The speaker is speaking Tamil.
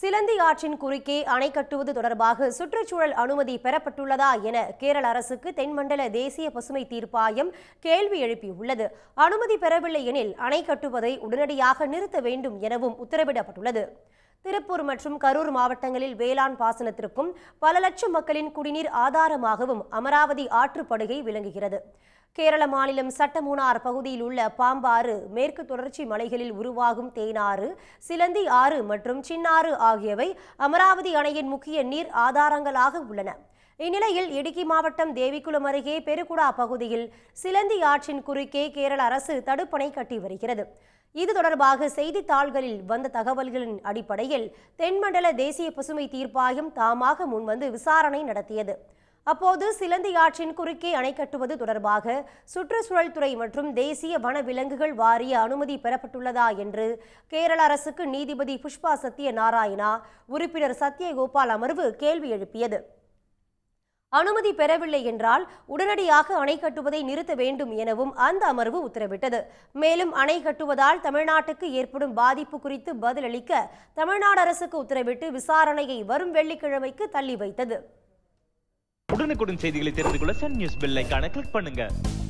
சிலந்தி ஆற்றின் குறுக்கே அணை கட்டுவது தொடர்பாக சுற்றுச்சூழல் அனுமதி பெறப்பட்டுள்ளதா என கேரள அரசுக்கு தென்மண்டல தேசிய பசுமை தீர்ப்பாயம் கேள்வி எழுப்பியுள்ளது அனுமதி பெறவில்லை எனில் அணை கட்டுவதை உடனடியாக நிறுத்த வேண்டும் எனவும் உத்தரவிடப்பட்டுள்ளது திருப்பூர் மற்றும் கரூர் மாவட்டங்களில் வேளாண் பாசனத்திற்கும் பல லட்சம் மக்களின் குடிநீர் ஆதாரமாகவும் அமராவதி ஆற்றுப்படுகை விளங்குகிறது கேரள மாநிலம் சட்டமூனார் பகுதியில் உள்ள பாம்பாறு மேற்கு தொடர்ச்சி மலைகளில் உருவாகும் தேனாறு சிலந்தி ஆறு மற்றும் சின்னாறு ஆகியவை அமராவதி அணையின் முக்கிய நீர் ஆதாரங்களாக உள்ளன இந்நிலையில் இடுக்கி மாவட்டம் தேவிக்குளம் அருகே பெருகுடா பகுதியில் சிலந்தி ஆற்றின் குறுக்கே கேரள அரசு தடுப்பணை கட்டி வருகிறது இது தொடர்பாக செய்தித்தாள்களில் வந்த தகவல்களின் அடிப்படையில் தென்மண்டல தேசிய பசுமை தீர்ப்பாயம் தாமாக முன்வந்து விசாரணை நடத்தியது அப்போது சிலந்தி ஆற்றின் குறுக்கே அணை கட்டுவது தொடர்பாக சுற்றுச்சூழல் துறை மற்றும் தேசிய வன விலங்குகள் வாரிய அனுமதி பெறப்பட்டுள்ளதா என்று கேரள அரசுக்கு நீதிபதி புஷ்பா சத்ய நாராயணா உறுப்பினர் சத்யகோபால் அமர்வு கேள்வி எழுப்பியது அனுமதி பெறவில்லை என்றால் உடனடியாக அணை கட்டுவதை நிறுத்த வேண்டும் எனவும் அந்த அமர்வு உத்தரவிட்டது மேலும் அணை கட்டுவதால் தமிழ்நாட்டுக்கு ஏற்படும் பாதிப்பு குறித்து பதிலளிக்க தமிழ்நாடு அரசுக்கு உத்தரவிட்டு விசாரணையை வரும் வெள்ளிக்கிழமைக்கு தள்ளி வைத்தது உடனுக்குடன் செய்திகளை தெரிந்து கொள்ள சன் நியூஸ் பெல் கிளிக் பண்ணுங்க